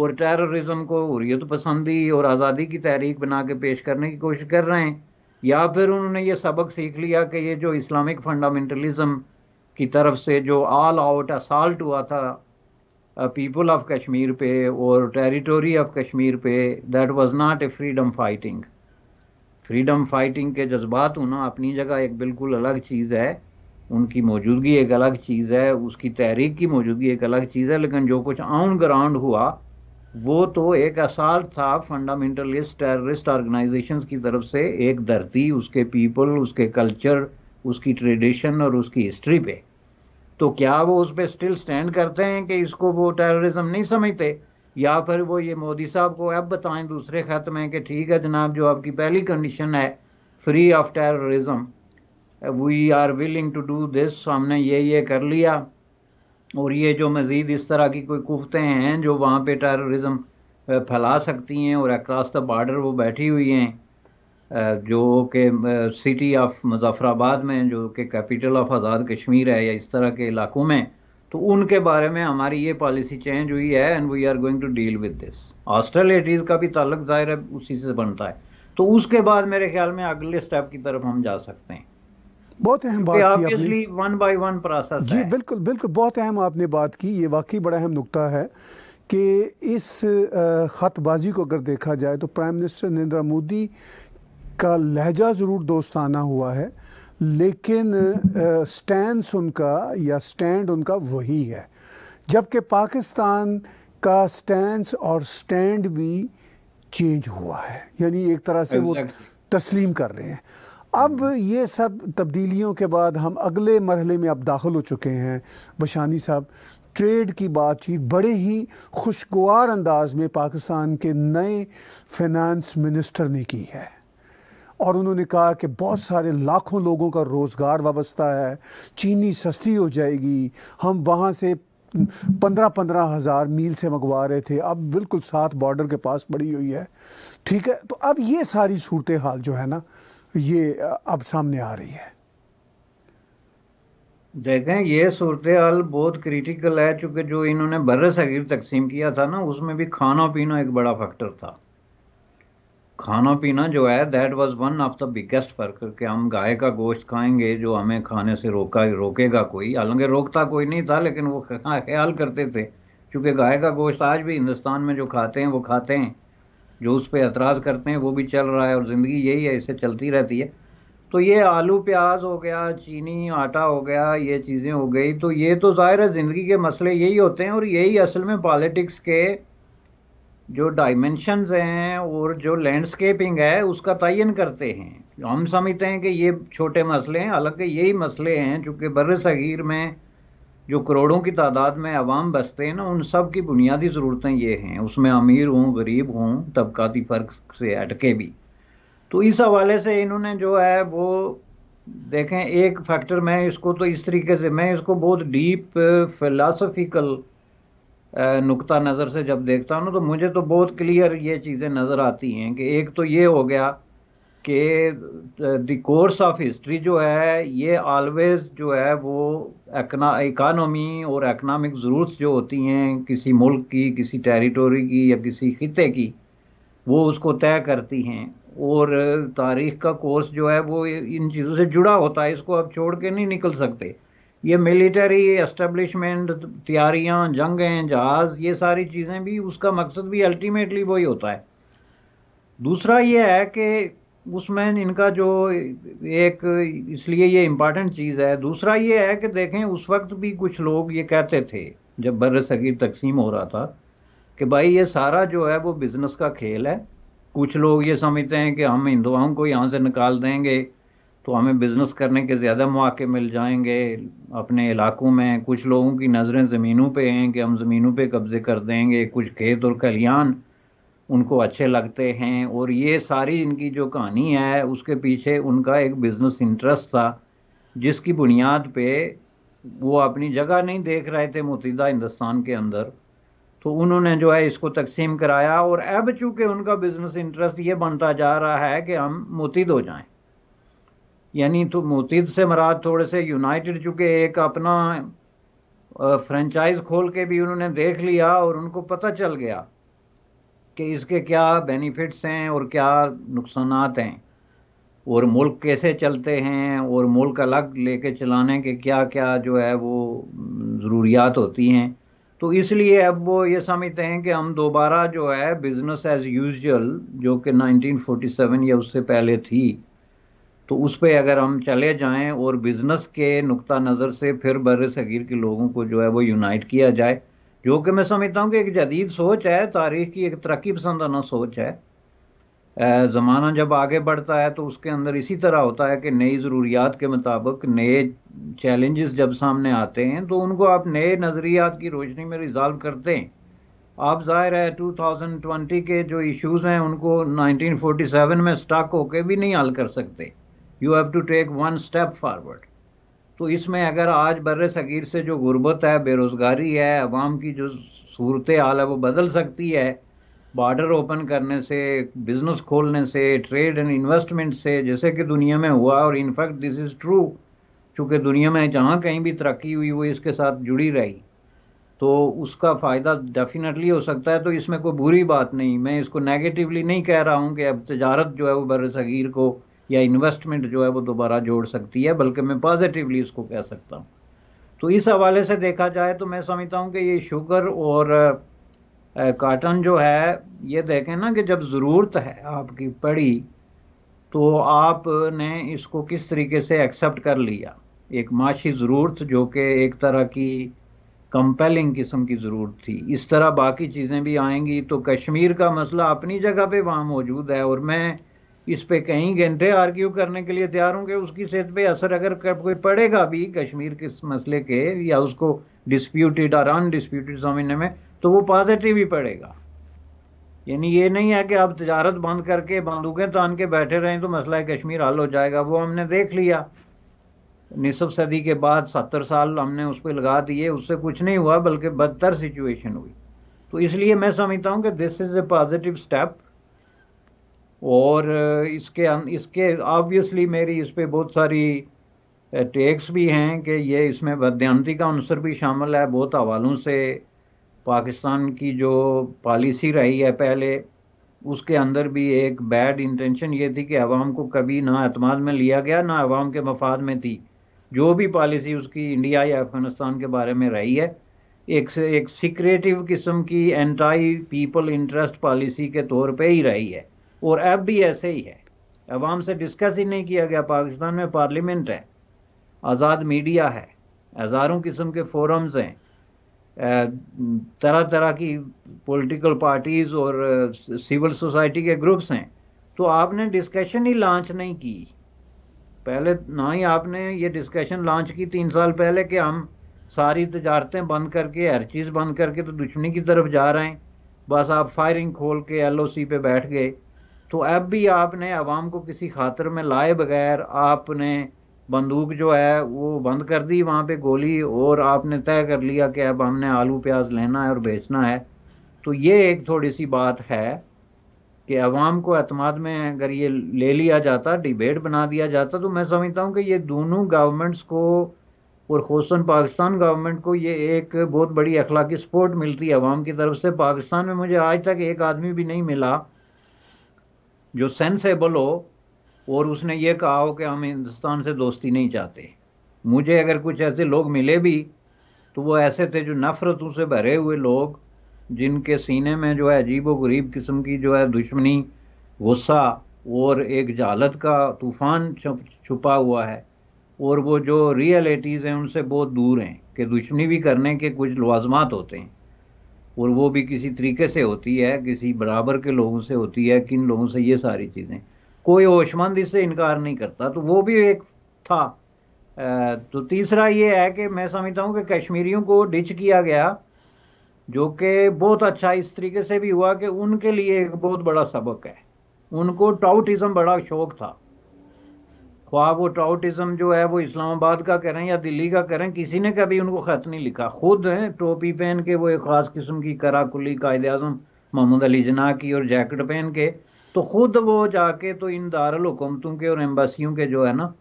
और टेररिज्म को हुरियत पसंदी और आज़ादी की तहरीक बना के पेश करने की कोशिश कर रहे हैं या फिर उन्होंने ये सबक सीख लिया कि ये जो इस्लामिक फंडामेंटलिज्म की तरफ से जो ऑल आउट असाल्ट हुआ था पीपल ऑफ कश्मीर पे और टेरिटोरी ऑफ कश्मीर पे that was not a freedom fighting freedom fighting के जज्बात होना अपनी जगह एक बिल्कुल अलग चीज़ है उनकी मौजूदगी एक अलग चीज़ है उसकी तहरीक की मौजूदगी एक अलग चीज़ है लेकिन जो कुछ ऑन ग्राउंड हुआ वो तो एक असाल था फंडामेंटलिस्ट टेररिस्ट ऑर्गेनाइजेशन की तरफ से एक धरती उसके पीपल उसके कल्चर उसकी ट्रेडिशन और उसकी हिस्ट्री पे तो क्या वो उस पर स्टिल स्टैंड करते हैं कि इसको वो टेररिज्म नहीं समझते या फिर वो ये मोदी साहब को अब बताएं दूसरे ख़त में कि ठीक है जनाब जो आपकी पहली कंडीशन है free of terrorism we are willing to do this हमने ये ये कर लिया और ये जो मज़ीद इस तरह की कोई कुफ्तें हैं जो वहाँ पे टेररिज़म फैला सकती हैं और अक्रॉस द बॉर्डर वो बैठी हुई हैं जो कि सिटी ऑफ मुजफ़राबाद में जो कि कैपिटल ऑफ आज़ाद कश्मीर है या इस तरह के इलाकों में तो उनके बारे में हमारी ये पॉलिसी चेंज हुई है and we are going to deal with this hostilities का भी ताल्लुक ज़ाहिर है उसी से बनता है तो उसके बाद मेरे ख्याल में अगले स्टेप की तरफ हम जा सकते हैं बहुत अहम बात की आपने वन बाय वन प्रोसेस जी बिल्कुल बिल्कुल बहुत अहम आपने बात की ये वाकई बड़ा अहम नुकता है कि इस ख़तबाजी को अगर देखा जाए तो प्राइम मिनिस्टर नरेंद्र मोदी का लहजा ज़रूर दोस्ताना हुआ है लेकिन स्टैंड उनका या स्टैंड उनका वही है जबकि पाकिस्तान का स्टैंड और स्टैंड भी चेंज हुआ है यानी एक तरह से वो तस्लीम कर रहे हैं अब ये सब तब्दीलियों के बाद हम अगले मरहले में अब दाखिल हो चुके हैं बशानी साहब ट्रेड की बातचीत बड़े ही खुशगवार अंदाज में पाकिस्तान के नए फिनंस मिनिस्टर ने की है और उन्होंने कहा कि बहुत सारे लाखों लोगों का रोज़गार वाबस्ता है चीनी सस्ती हो जाएगी हम वहाँ से पंद्रह पंद्रह हज़ार मील से मंगवा रहे थे अब बिल्कुल साथ बॉर्डर के पास पड़ी हुई है ठीक है तो अब ये सारी सूरत हाल जो है ना ये अब सामने आ रही है देखें ये सूरत हाल बहुत क्रिटिकल है चूंकि जो इन्होंने बर सगीर तकसीम किया था ना उसमें भी खाना पीना एक बड़ा फैक्टर था खाना पीना जो है that was one of the biggest फर्क कि हम गाय का गोश्त खाएंगे जो हमें खाने से रोका रोकेगा कोई हालांकि रोकता कोई नहीं था लेकिन वो ख्याल करते थे क्योंकि गाय का गोश्त आज भी हिंदुस्तान में जो खाते हैं वो खाते हैं जो उस पर एतराज़ करते हैं वो भी चल रहा है और ज़िंदगी यही है इससे चलती रहती है तो ये आलू प्याज हो गया चीनी आटा हो गया ये चीज़ें हो गई तो ये तो ज़ाहिर है ज़िंदगी के मसले यही होते हैं और यही असल में पॉलिटिक्स के जो डायमेंशनस हैं और जो लैंडस्केपिंग है उसका तयन करते हैं हम समझते हैं कि ये छोटे मसले हैं हालांकि यही मसले हैं चूँकि बर सग़ीर में जो करोड़ों की तादाद में आवाम बसते हैं ना उन सब की बुनियादी ज़रूरतें ये हैं उसमें अमीर हों गरीब हों तबकाती फ़र्क से अटके भी तो इस हवाले से इन्होंने जो है वो देखें एक फैक्टर मैं इसको तो इस तरीके से मैं इसको बहुत डीप फिलासफिकल नुकता नज़र से जब देखता हूँ ना तो मुझे तो बहुत क्लियर ये चीज़ें नज़र आती हैं कि एक तो ये हो गया कि द कोर्स ऑफ हिस्ट्री जो है ये ऑलवेज जो है वो इकानमी और इकनॉमिक ज़रूरत जो होती हैं किसी मुल्क की किसी टेरिटोरी की या किसी खत्े की वो उसको तय करती हैं और तारीख़ का कोर्स जो है वो इन चीज़ों से जुड़ा होता है इसको आप छोड़ के नहीं निकल सकते ये मिलिटरी एस्टेब्लिशमेंट तैयारियाँ जंगें जहाज़ ये सारी चीज़ें भी उसका मकसद भी अल्टीमेटली वही होता है दूसरा ये है कि उसमें इनका जो एक इसलिए ये इम्पॉर्टेंट चीज़ है दूसरा ये है कि देखें उस वक्त भी कुछ लोग ये कहते थे जब बर सगीर तकसीम हो रहा था कि भाई ये सारा जो है वो बिज़नेस का खेल है कुछ लोग ये समझते हैं कि हम हिंदुओं को यहाँ से निकाल देंगे तो हमें बिज़नेस करने के ज़्यादा मौके मिल जाएंगे अपने इलाकों में कुछ लोगों की नज़रें ज़मीनों पे हैं कि हम ज़मीनों पे कब्ज़े कर देंगे कुछ खेत और कल्याण उनको अच्छे लगते हैं और ये सारी इनकी जो कहानी है उसके पीछे उनका एक बिज़नेस इंटरेस्ट था जिसकी बुनियाद पे वो अपनी जगह नहीं देख रहे थे मुतहदा हिंदुस्तान के अंदर तो उन्होंने जो है इसको तकसीम कराया और अब चूंकि उनका बिज़नेस इंटरेस्ट ये बनता जा रहा है कि हम मुतद हो जाएं यानी तो मुतद से मराद थोड़े से यूनाइटेड चूंकि एक अपना फ्रेंचाइज खोल के भी उन्होंने देख लिया और उनको पता चल गया कि इसके क्या बेनिफिट्स हैं और क्या नुकसान हैं और मुल्क कैसे चलते हैं और मुल्क अलग लेके चलाने के क्या क्या जो है वो ज़रूरियात होती हैं तो इसलिए अब वो ये समझते हैं कि हम दोबारा जो है बिज़नेस एज़ यूजल जो कि 1947 या उससे पहले थी तो उस पर अगर हम चले जाएं और बिज़नेस के नुक़ा नज़र से फिर बर सग़ीर के लोगों को जो है वो यूनाइट किया जाए जो कि मैं समझता हूँ कि एक जदीद सोच है तारीख की एक तरक्की पसंदाना सोच है ज़माना जब आगे बढ़ता है तो उसके अंदर इसी तरह होता है कि नई ज़रूरियात के मुताबिक नए चैलेंजेस जब सामने आते हैं तो उनको आप नए नज़रियात की रोशनी में रिजॉल्व करते हैं आप ज़ाहिर है 2020 के जो इश्यूज़ हैं उनको 1947 में स्टक होके भी नहीं हल कर सकते you have to take one step forward तो इसमें अगर आज बर सग़ीर से जो गुर्बत है बेरोज़गारी है अवाम की जो सूरत हाल है वो बदल सकती है बॉर्डर ओपन करने से बिज़नेस खोलने से ट्रेड एंड इन्वेस्टमेंट से जैसे कि दुनिया में हुआ और इनफैक्ट दिस इज़ ट्रू चूँकि दुनिया में जहाँ कहीं भी तरक्की हुई वो इसके साथ जुड़ी रही तो उसका फ़ायदा डेफिनेटली हो सकता है तो इसमें कोई बुरी बात नहीं मैं इसको नेगेटिवली नहीं कह रहा हूँ कि अब तजारत जो है वो बर सग़ीर को या इन्वेस्टमेंट जो है वो दोबारा जोड़ सकती है बल्कि मैं पॉजिटिवली इसको कह सकता हूँ तो इस हवाले से देखा जाए तो मैं समझता हूँ कि ये शुगर और काटन जो है ये देखें ना कि जब ज़रूरत है आपकी पड़ी तो आपने इसको किस तरीके से एक्सेप्ट कर लिया एक माशी ज़रूरत जो कि एक तरह की कंपेलिंग किस्म की ज़रूरत थी इस तरह बाकी चीज़ें भी आएंगी तो कश्मीर का मसला अपनी जगह पे वहाँ मौजूद है और मैं इस पे कहीं घंटे आर्ग्यू करने के लिए तैयार होंगे उसकी सेहत पे असर अगर कोई पड़ेगा भी कश्मीर के मसले के या उसको डिस्प्यूटेड और अनडिस्प्यूटेड समझने में तो वो पॉजिटिव ही पड़ेगा यानी ये नहीं है कि आप तजारत बंद करके बंदूकें तान के बैठे रहें तो मसला कश्मीर हल हो जाएगा वो हमने देख लिया निसफ सदी के बाद सत्तर साल हमने उस पर लगा दिए उससे कुछ नहीं हुआ बल्कि बदतर सिचुएशन हुई तो इसलिए मैं समझता हूँ कि this is a positive step और इसके अं, इसके ऑब्वियसली मेरी इस पर बहुत सारी टेक्स भी हैं कि ये इसमें बदनती का अनसर भी शामिल है बहुत हवालों से पाकिस्तान की जो पॉलिसी रही है पहले उसके अंदर भी एक बैड इंटेंशन ये थी कि आवाम को कभी ना अतमाद में लिया गया ना आवाम के मफाद में थी जो भी पॉलिसी उसकी इंडिया या अफगानिस्तान के बारे में रही है एक से एक सिक्रेटिव किस्म की एंटाई पीपल इंटरेस्ट पॉलिसी के तौर पे ही रही है और अब भी ऐसे ही है अवाम से डिस्कस ही नहीं किया गया पाकिस्तान में पार्लियामेंट है आज़ाद मीडिया है हज़ारों किस्म के फोरम्स हैं तरह तरह की पॉलिटिकल पार्टीज़ और सिविल सोसाइटी के ग्रुप्स हैं तो आपने डिस्कशन ही लॉन्च नहीं की पहले ना ही आपने ये डिस्कशन लॉन्च की तीन साल पहले कि हम सारी तजारतें बंद करके हर चीज़ बंद करके तो दुश्मनी की तरफ जा रहे हैं बस आप फायरिंग खोल के एलओसी पे बैठ गए तो अब भी आपने आवाम को किसी खातर में लाए बगैर आपने बंदूक जो है वो बंद कर दी वहाँ पे गोली और आपने तय कर लिया कि अब हमने आलू प्याज लेना है और बेचना है तो ये एक थोड़ी सी बात है कि अवाम को अतमाद में अगर ये ले लिया जाता डिबेट बना दिया जाता तो मैं समझता हूँ कि ये दोनों गवर्नमेंट्स को और खसूस पाकिस्तान गवर्नमेंट को ये एक बहुत बड़ी अखलाकी सपोर्ट मिलती है अवाम की तरफ से पाकिस्तान में मुझे आज तक एक आदमी भी नहीं मिला जो सेंसेबल हो और उसने ये कहा हो कि हम हिंदुस्तान से दोस्ती नहीं चाहते मुझे अगर कुछ ऐसे लोग मिले भी तो वो ऐसे थे जो नफ़रतों से भरे हुए लोग जिनके सीने में जो है अजीब व गरीब किस्म की जो है दुश्मनी गुस्सा और एक जालत का तूफ़ान छुपा हुआ है और वो जो रियलिटीज़ हैं उनसे बहुत दूर हैं कि दुश्मनी भी करने के कुछ लवाजमात होते हैं और वो भी किसी तरीके से होती है किसी बराबर के लोगों से होती है किन लोगों से ये सारी चीज़ें कोई होशमंद इससे इनकार नहीं करता तो वो भी एक था तो तीसरा ये है कि मैं समझता हूँ कि कश्मीरियों को डिच किया गया जो कि बहुत अच्छा इस तरीके से भी हुआ कि उनके लिए एक बहुत बड़ा सबक है उनको टाउटिज़म बड़ा शौक था ख्वाब वो ट्राउटिज़म जो है वो इस्लामाबाद का करें या दिल्ली का करें किसी ने कभी उनको ख़त नहीं लिखा खुद हैं टोपी पहन के वो एक ख़ास किस्म की कराकुली कायद अजम महमूद अली जना की और जैकेट पहन के तो ख़ुद वो जाके तो इन दारकूमतों के और एम्बेसियों के जो है ना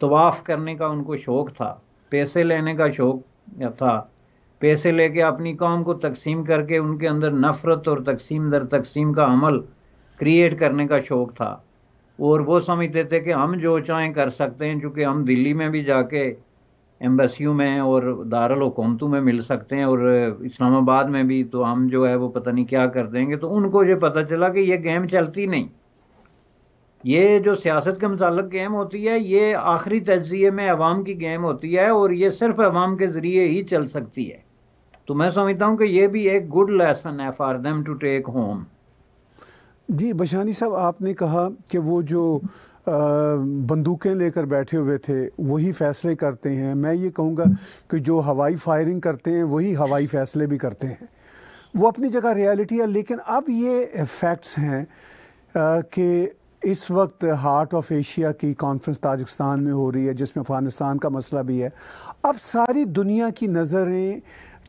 तवाफ़ करने का उनको शौक़ था पैसे लेने का शौक़ था पैसे लेके अपनी कौम को तकसीम करके उनके अंदर नफ़रत और तकसीम दर तकसीम का अमल क्रिएट करने का शौक़ था और वो समझते थे कि हम जो चाहें कर सकते हैं चूँकि हम दिल्ली में भी जाके एम्बेसियों में और दारुल हुकूमतों में मिल सकते हैं और इस्लामाबाद में भी तो हम जो है वो पता नहीं क्या कर देंगे तो उनको ये पता चला कि ये गेम चलती नहीं ये जो सियासत के मतलब गेम होती है ये आखिरी तजिए में अवाम की गेम होती है और ये सिर्फ अवाम के ज़रिए ही चल सकती है तो मैं समझता हूँ कि ये भी एक गुड लेसन है for them to take home जी बशानी साहब आपने कहा कि वो जो बंदूकें लेकर बैठे हुए थे वही फैसले करते हैं मैं ये कहूँगा कि जो हवाई फायरिंग करते हैं वही हवाई फैसले भी करते हैं वो अपनी जगह रियलिटी है लेकिन अब ये फैक्ट्स हैं कि इस वक्त हार्ट ऑफ एशिया की कॉन्फ्रेंस ताजिकस्तान में हो रही है जिसमें अफ़गानिस्तान का मसला भी है अब सारी दुनिया की नज़रें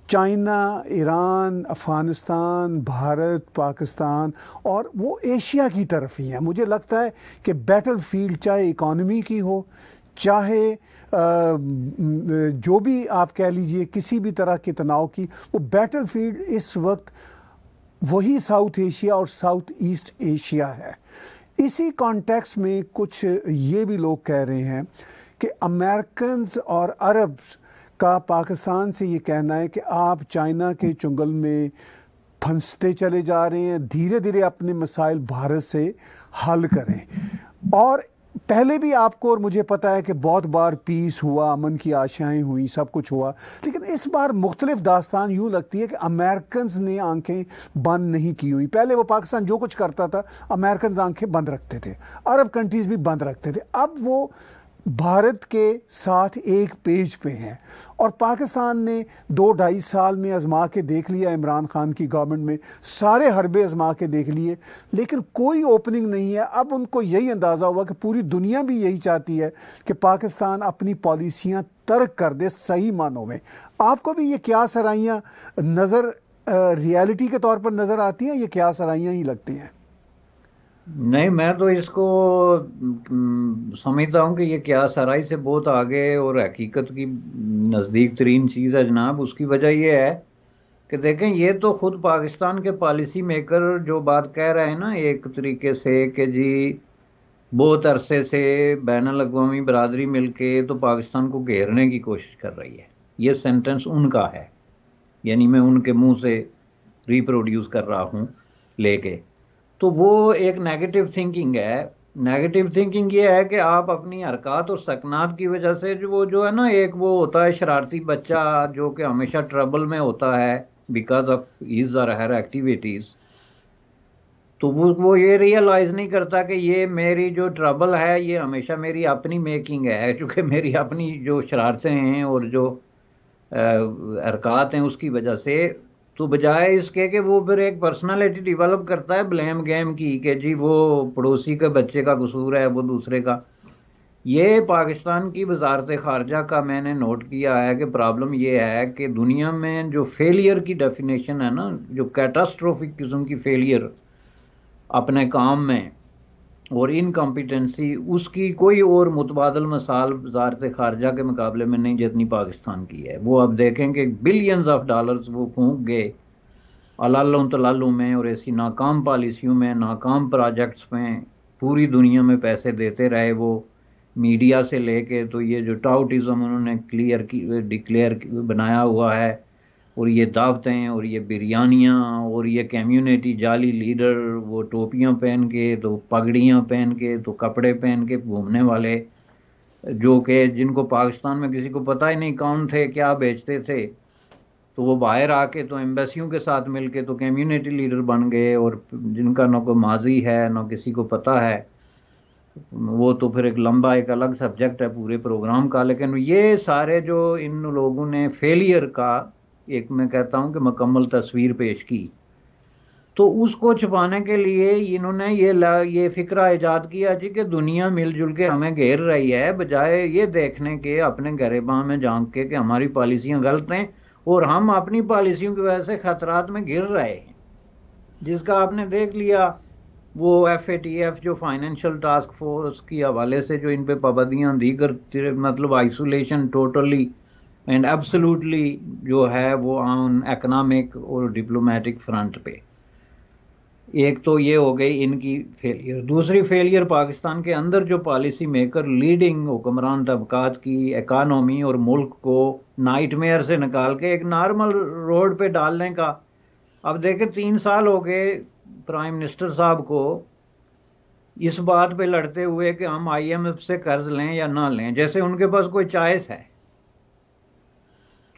चाइना ईरान अफ़गानिस्तान भारत पाकिस्तान और वो एशिया की तरफ ही हैं मुझे लगता है कि बैटल फील्ड चाहे इकॉनमी की हो चाहे जो भी आप कह लीजिए किसी भी तरह के तनाव की वो बैटल फील्ड इस वक्त वही साउथ एशिया और साउथ ईस्ट एशिया है इसी कॉन्टेक्स्ट में कुछ ये भी लोग कह रहे हैं कि अमेरिकन और अरब्स का पाकिस्तान से ये कहना है कि आप चाइना के चुंगल में फंसते चले जा रहे हैं धीरे धीरे अपने मसाइल भारत से हल करें और पहले भी आपको और मुझे पता है कि बहुत बार पीस हुआ अमन की आशाएं हुई सब कुछ हुआ लेकिन इस बार मुख्तलिफ दास्तान यूँ लगती है कि अमेरिकन ने आंखें बंद नहीं की हुई पहले वो पाकिस्तान जो कुछ करता था अमेरिकन आंखें बंद रखते थे अरब कंट्रीज़ भी बंद रखते थे अब वो भारत के साथ एक पेज पे हैं और पाकिस्तान ने दो ढाई साल में आजमा के देख लिया इमरान खान की गवर्नमेंट में सारे हरबे आजमा के देख लिए लेकिन कोई ओपनिंग नहीं है अब उनको यही अंदाज़ा हुआ कि पूरी दुनिया भी यही चाहती है कि पाकिस्तान अपनी पॉलिसियाँ तर्क कर दे सही मानों में आपको भी ये क्या सराइयाँ नज़र रियलिटी के तौर पर नज़र आती हैं ये क्या सराइयाँ ही लगती हैं नहीं मैं तो इसको हम्म, समझता हूँ कि ये क्या सराई से बहुत आगे और हकीकत की नज़दीक तरीन चीज़ है जनाब उसकी वजह ये है कि देखें ये तो खुद पाकिस्तान के पॉलिसी मेकर जो बात कह रहे हैं ना एक तरीके से कि जी बहुत अरसे से बैन अवी बरदरी मिल के तो पाकिस्तान को घेरने की कोशिश कर रही है ये सेंटेंस उनका है यानी मैं उनके मुंह से रिप्रोड्यूस कर रहा हूँ लेके तो वो एक नेगेटिव थिंकिंग है नेगेटिव थिंकिंग ये है कि आप अपनी हरकत और सकनात की वजह से जो वो जो है ना एक वो होता है शरारती बच्चा जो कि हमेशा ट्रबल में होता है बिकॉज ऑफ हीज और हर एक्टिविटीज़ तो वो वो ये रियलाइज़ नहीं करता कि ये मेरी जो ट्रबल है ये हमेशा मेरी अपनी मेकिंग है चूँकि मेरी अपनी जो शरारतें हैं और जो हरकत हैं उसकी वजह से तो बजाय इसके कि वो फिर एक पर्सनालिटी डेवलप करता है ब्लेम गेम की कि जी वो पड़ोसी के बच्चे का कसूर है वो दूसरे का ये पाकिस्तान की वजारत खारजा का मैंने नोट किया है कि प्रॉब्लम ये है कि दुनिया में जो फेलियर की डेफिनेशन है ना जो कैटास्ट्रोफिक किस्म की फेलियर अपने काम में और इनकम्पिटेंसी उसकी कोई और मुतबादल मसाल वजारत खारजा के मुकाबले में नहीं जितनी पाकिस्तान की है वो आप देखें कि बिलियंस ऑफ डॉलर्स वो फूक गए अलालों तलालों में और ऐसी नाकाम पॉलिसियों में नाकाम प्रोजेक्ट्स में पूरी दुनिया में पैसे देते रहे वो मीडिया से लेके तो ये जो टाउटिज़म उन्होंने क्लियर की डिक्लेयर बनाया हुआ है और ये दावतें और ये बिरयानियाँ और ये कम्युनिटी जाली लीडर वो टोपियाँ पहन के तो पगड़ियाँ पहन के तो कपड़े पहन के घूमने वाले जो कि जिनको पाकिस्तान में किसी को पता ही नहीं कौन थे क्या बेचते थे तो वो बाहर आके तो एम्बेसियों के साथ मिलके तो कम्युनिटी लीडर बन गए और जिनका ना कोई माजी है ना किसी को पता है वो तो फिर एक लंबा एक अलग सब्जेक्ट है पूरे प्रोग्राम का लेकिन ये सारे जो इन लोगों ने फेलियर का एक मैं कहता हूं कि मुकम्मल तस्वीर पेश की तो उसको छुपाने के लिए इन्होंने ये ये फिक्रा ईजाद किया जी कि दुनिया मिलजुल के हमें घेर रही है बजाय ये देखने के अपने गरेबा में झांक के कि हमारी पॉलिसियाँ गलत हैं और हम अपनी पॉलिसियों की वजह से खतरात में घिर रहे हैं जिसका आपने देख लिया वो एफ ए टी एफ जो फाइनेंशियल टास्क फोर्स के हवाले से जो इन पर पाबंदियाँ दी कर मतलब isolation totally totally and absolutely जो है वो ऑन इकोनॉमिक और डिप्लोमेटिक फ्रंट पे एक तो ये हो गई इनकी फेलियर दूसरी फेलियर पाकिस्तान के अंदर जो पॉलिसी मेकर लीडिंग हुक्मरान तबकात की एकानमी और मुल्क को नाइटमेयर से निकाल के एक नॉर्मल रोड पे डालने का अब देखे तीन साल हो गए प्राइम मिनिस्टर साहब को इस बात पे लड़ते हुए कि हम आईएमएफ से कर्ज लें या ना लें जैसे उनके पास कोई चॉइस है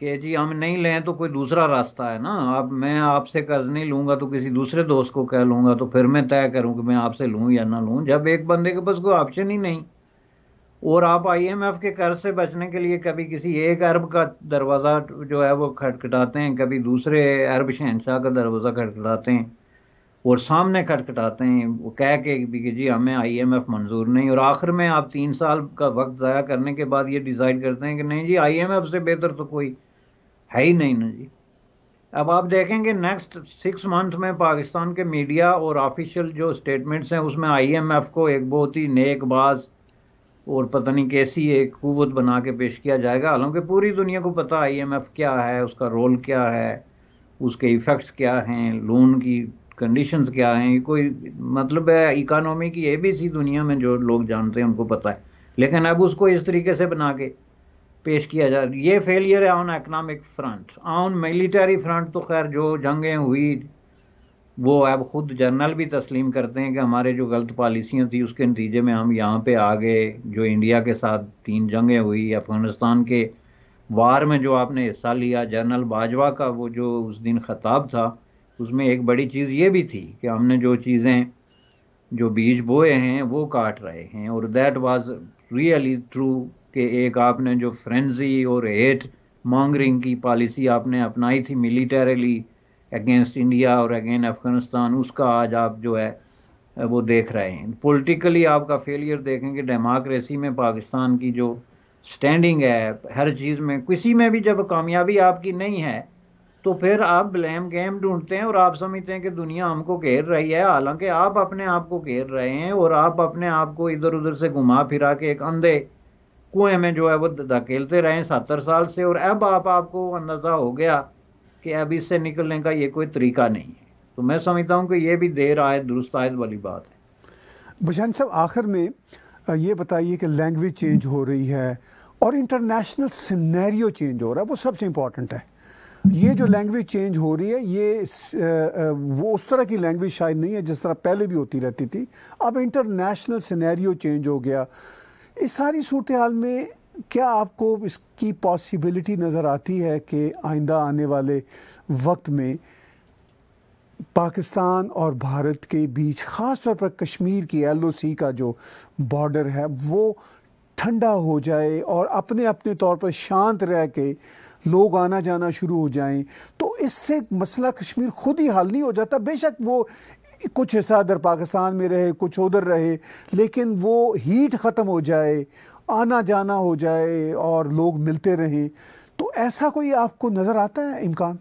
कि जी हम नहीं लें तो कोई दूसरा रास्ता है ना अब मैं आपसे कर्ज नहीं लूँगा तो किसी दूसरे दोस्त को कह लूँगा तो फिर मैं तय करूँ कि मैं आपसे लूँ या ना लूँ जब एक बंदे के पास कोई ऑप्शन ही नहीं और आप आईएमएफ के कर्ज से बचने के लिए कभी किसी एक अरब का दरवाज़ा जो है वो खटखटाते हैं कभी दूसरे अरब शहनशाह का दरवाज़ा खटखटाते हैं और सामने खटखटाते हैं वो कह के भी कि जी हमें आईएमएफ मंजूर नहीं और आखिर में आप तीन साल का वक्त ज़ाया करने के बाद ये डिसाइड करते हैं कि नहीं जी आईएमएफ से बेहतर तो कोई है ही नहीं ना जी अब आप देखेंगे नेक्स्ट सिक्स मंथ में पाकिस्तान के मीडिया और ऑफिशियल जो स्टेटमेंट्स हैं उसमें आईएमएफ को एक बहुत ही नेकबाज़ और पता नहीं कैसी एक कुत बना के पेश किया जाएगा हालांकि पूरी दुनिया को पता आईएमएफ क्या है उसका रोल क्या है उसके इफ़ेक्ट्स क्या हैं लोन की कंडीशंस क्या हैं कोई मतलब है इकानमी की ए बी सी दुनिया में जो लोग जानते हैं उनको पता है लेकिन अब उसको इस तरीके से बना के पेश किया जा रहा ये फेलियर है on economic front on military front तो खैर जो जंगें हुई वो अब खुद जनरल भी तस्लीम करते हैं कि हमारे जो गलत पॉलिसियाँ थी उसके नतीजे में हम यहाँ पे आ गए जो इंडिया के साथ तीन जंगें हुई अफ़गानिस्तान के वार में जो आपने हिस्सा लिया जनरल बाजवा का वो जो उस दिन ख़ताब था उसमें एक बड़ी चीज़ ये भी थी कि हमने जो चीज़ें जो बीज बोए हैं वो काट रहे हैं और दैट वाज रियली ट्रू कि एक आपने जो फ्रेंजी और हेट मॉन्गरिंग की पॉलिसी आपने अपनाई थी मिलिटरली अगेंस्ट इंडिया और अगेन अफगानिस्तान उसका आज आप जो है वो देख रहे हैं पॉलिटिकली आपका फेलियर देखें कि डेमोक्रेसी में पाकिस्तान की जो स्टैंडिंग है हर चीज़ में किसी में भी जब कामयाबी आपकी नहीं है तो फिर आप ब्लेम गेम ढूंढते हैं और आप समझते हैं कि दुनिया हमको घेर रही है हालांकि आप अपने आप को घेर रहे हैं और आप अपने आप को इधर उधर से घुमा फिरा के एक अंधे कुएं में जो है वो धकेलते रहे सत्तर साल से और अब आप आपको अंदाज़ा हो गया कि अब इससे निकलने का ये कोई तरीका नहीं है तो मैं समझता हूँ कि ये भी देर आए दुरुस्त आयद वाली बात है बशान साहब आखिर में ये बताइए कि लैंग्वेज चेंज हो रही है और इंटरनेशनल सिनेरियो चेंज हो रहा है वो सबसे इम्पॉर्टेंट है ये जो लैंग्वेज चेंज हो रही है ये वो उस तरह की लैंग्वेज शायद नहीं है जिस तरह पहले भी होती रहती थी अब इंटरनेशनल सिनेरियो चेंज हो गया इस सारी सूरत हाल में क्या आपको इसकी पॉसिबिलिटी नज़र आती है कि आइंदा आने वाले वक्त में पाकिस्तान और भारत के बीच ख़ास तौर पर कश्मीर की एलओसी का जो बॉर्डर है वो ठंडा हो जाए और अपने अपने तौर पर शांत रह के लोग आना जाना शुरू हो जाएं तो इससे मसला कश्मीर खुद ही हल नहीं हो जाता बेशक वो कुछ हिस्सा इधर पाकिस्तान में रहे कुछ उधर रहे लेकिन वो हीट ख़त्म हो जाए आना जाना हो जाए और लोग मिलते रहें तो ऐसा कोई आपको नज़र आता है इम्कान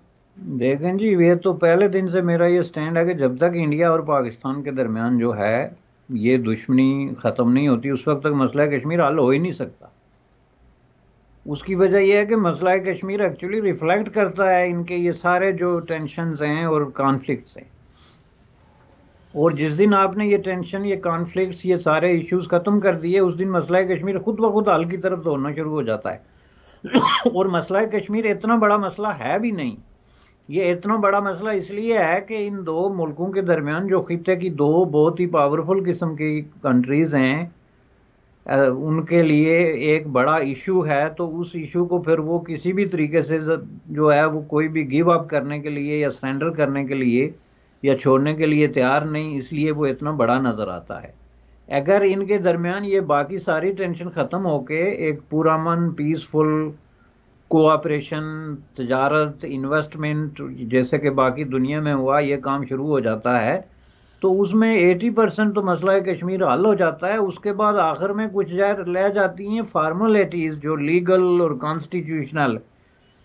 देखें जी ये तो पहले दिन से मेरा ये स्टैंड है कि जब तक इंडिया और पाकिस्तान के दरमियान जो है ये दुश्मनी ख़त्म नहीं होती उस वक्त तक मसला कश्मीर हल हो ही नहीं सकता उसकी वजह यह है कि मसला कश्मीर एक्चुअली रिफ्लेक्ट करता है इनके ये सारे जो टेंशन हैं और कॉन्फ्लिक्ट्स हैं और जिस दिन आपने ये टेंशन ये कॉन्फ्लिक्ट ये सारे इश्यूज ख़त्म कर दिए उस दिन मसला कश्मीर खुद ब खुद हल की तरफ तो होना शुरू हो जाता है और मसला कश्मीर इतना बड़ा मसला है भी नहीं ये इतना बड़ा मसला इसलिए है कि इन दो मुल्कों के दरमियान जो खत्े की दो बहुत ही पावरफुल किस्म की कंट्रीज़ हैं उनके लिए एक बड़ा इशू है तो उस इशू को फिर वो किसी भी तरीके से जो है वो कोई भी गिव अप करने के लिए या सरेंडर करने के लिए या छोड़ने के लिए तैयार नहीं इसलिए वो इतना बड़ा नज़र आता है अगर इनके दरमियान ये बाकी सारी टेंशन ख़त्म होके एक पूरा मन पीसफुल कोऑपरेशन तजारत इन्वेस्टमेंट जैसे कि बाकी दुनिया में हुआ ये काम शुरू हो जाता है तो उसमें 80 परसेंट तो मसला कश्मीर हल हो जाता है उसके बाद आखिर में कुछ रह जाती हैं फार्मलिटीज़ जो लीगल और कॉन्स्टिट्यूशनल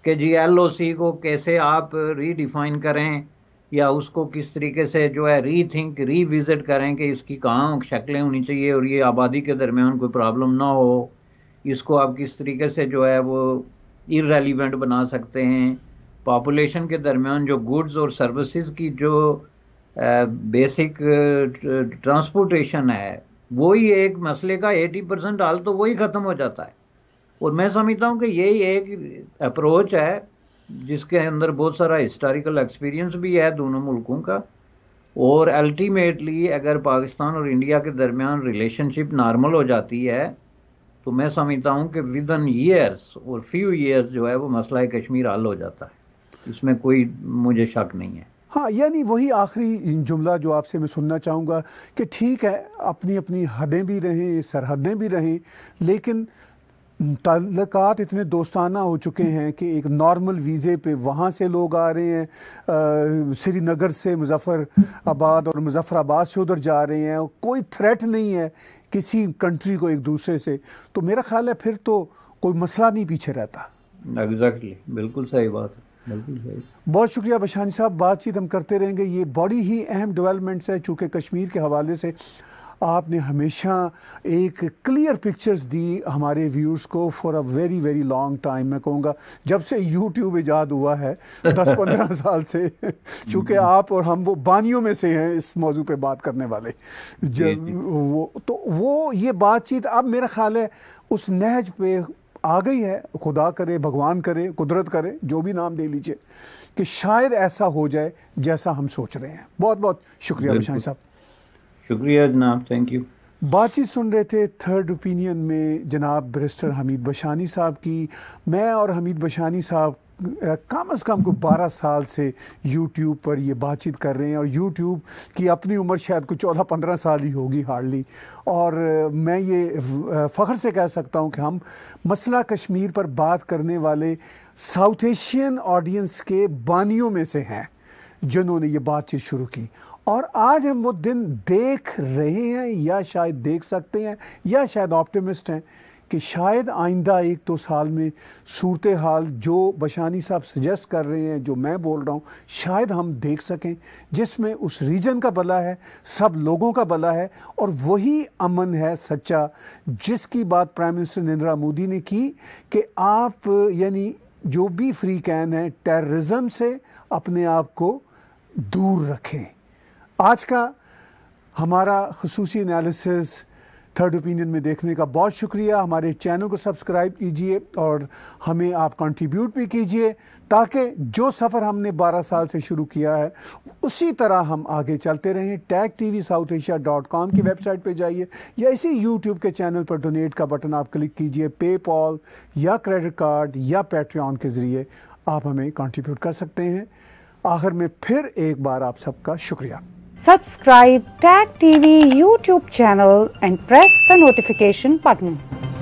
के जी एल ओ सी को कैसे आप रीडिफाइन करें या उसको किस तरीके से जो है रीथिंक रीविजिट करें कि इसकी कहाँ शक्लें होनी चाहिए और ये आबादी के दरमियान कोई प्रॉब्लम ना हो इसको आप किस तरीके से जो है वो इरेलीवेंट बना सकते हैं पॉपुलेशन के दरमियान जो गुड्स और सर्विसेज की जो बेसिक ट्रांसपोर्टेशन है वही एक मसले का 80 परसेंट हाल तो वही ख़त्म हो जाता है और मैं समझता हूँ कि यही एक अप्रोच है जिसके अंदर बहुत सारा हिस्टोरिकल एक्सपीरियंस भी है दोनों मुल्कों का और अल्टीमेटली अगर पाकिस्तान और इंडिया के दरमियान रिलेशनशिप नॉर्मल हो जाती है तो मैं समझता हूँ कि विद इन ईयर्स और फ्यू ईयर्स जो है वो मसला कश्मीर हल हो जाता है इसमें कोई मुझे शक नहीं है हाँ यानी वही आखिरी जुमला जो आपसे मैं सुनना चाहूँगा कि ठीक है अपनी अपनी हदें भी रहें सरहदें भी रहें लेकिन तल्लक़ात इतने दोस्ताना हो चुके हैं कि एक नॉर्मल वीज़े पे वहाँ से लोग आ रहे हैं श्रीनगर से मुजफ्फर आबाद और आबाद से उधर जा रहे हैं कोई थ्रेट नहीं है किसी कंट्री को एक दूसरे से तो मेरा ख्याल है फिर तो कोई मसला नहीं पीछे रहता एग्जैक्टली exactly. बिल्कुल सही बात है बहुत शुक्रिया बशानी साहब बातचीत हम करते रहेंगे ये बड़ी ही अहम डेवलपमेंट्स है चूँकि कश्मीर के हवाले से आपने हमेशा एक क्लियर पिक्चर्स दी हमारे व्यूर्स को for a very very long time मैं कहूँगा जब से यूट्यूब ईजाद हुआ है दस पंद्रह साल से चूँकि आप और हम वो बानियों में से हैं इस मौजू पर बात करने वाले जब वो तो वो ये बातचीत अब मेरा ख्याल है उस नहज पे आ गई है खुदा करे भगवान करे कुदरत करे जो भी नाम दे लीजिए कि शायद ऐसा हो जाए जैसा हम सोच रहे हैं बहुत बहुत शुक्रिया साहब शुक्रिया जनाब थैंक यू बातचीत सुन रहे थे थर्ड ओपिनियन में जनाब ब्रिस्टर हमीद बशानी साहब की मैं और हमीद बशानी साहब कम अज़ कम को 12 साल से यूट्यूब पर ये बातचीत कर रहे हैं और यूट्यूब की अपनी उम्र शायद कुछ 14-15 साल ही होगी हार्डली और मैं ये फ़ख्र से कह सकता हूँ कि हम मसला कश्मीर पर बात करने वाले साउथ एशियन ऑडियंस के बानियों में से हैं जिन्होंने ये बातचीत शुरू की और आज हम वो दिन देख रहे हैं या शायद देख सकते हैं या शायद ऑप्टिमिस्ट हैं कि शायद आइंदा एक दो तो साल में सूरत हाल जो बशानी साहब सजेस्ट कर रहे हैं जो मैं बोल रहा हूँ शायद हम देख सकें जिसमें उस रीजन का भला है सब लोगों का भला है और वही अमन है सच्चा जिसकी बात प्राइम मिनिस्टर नरेंद्र मोदी ने की कि आप यानी जो भी फ्री कैन है टेररिज्म से अपने आप को दूर रखें आज का हमारा खसूस एनालिसिस थर्ड ओपिनियन में देखने का बहुत शुक्रिया हमारे चैनल को सब्सक्राइब कीजिए और हमें आप कंट्रीब्यूट भी कीजिए ताकि जो सफ़र हमने 12 साल से शुरू किया है उसी तरह हम आगे चलते रहें TAG T V South Asia dot com की वेबसाइट पर जाइए या इसी यूट्यूब के चैनल पर डोनेट का बटन आप क्लिक कीजिए पे पॉल या क्रेडिट कार्ड या पेट्री के ज़रिए आप हमें कॉन्ट्रीब्यूट कर सकते हैं आखिर में फिर एक बार आप सबका शुक्रिया subscribe TAG TV YouTube channel and press the notification button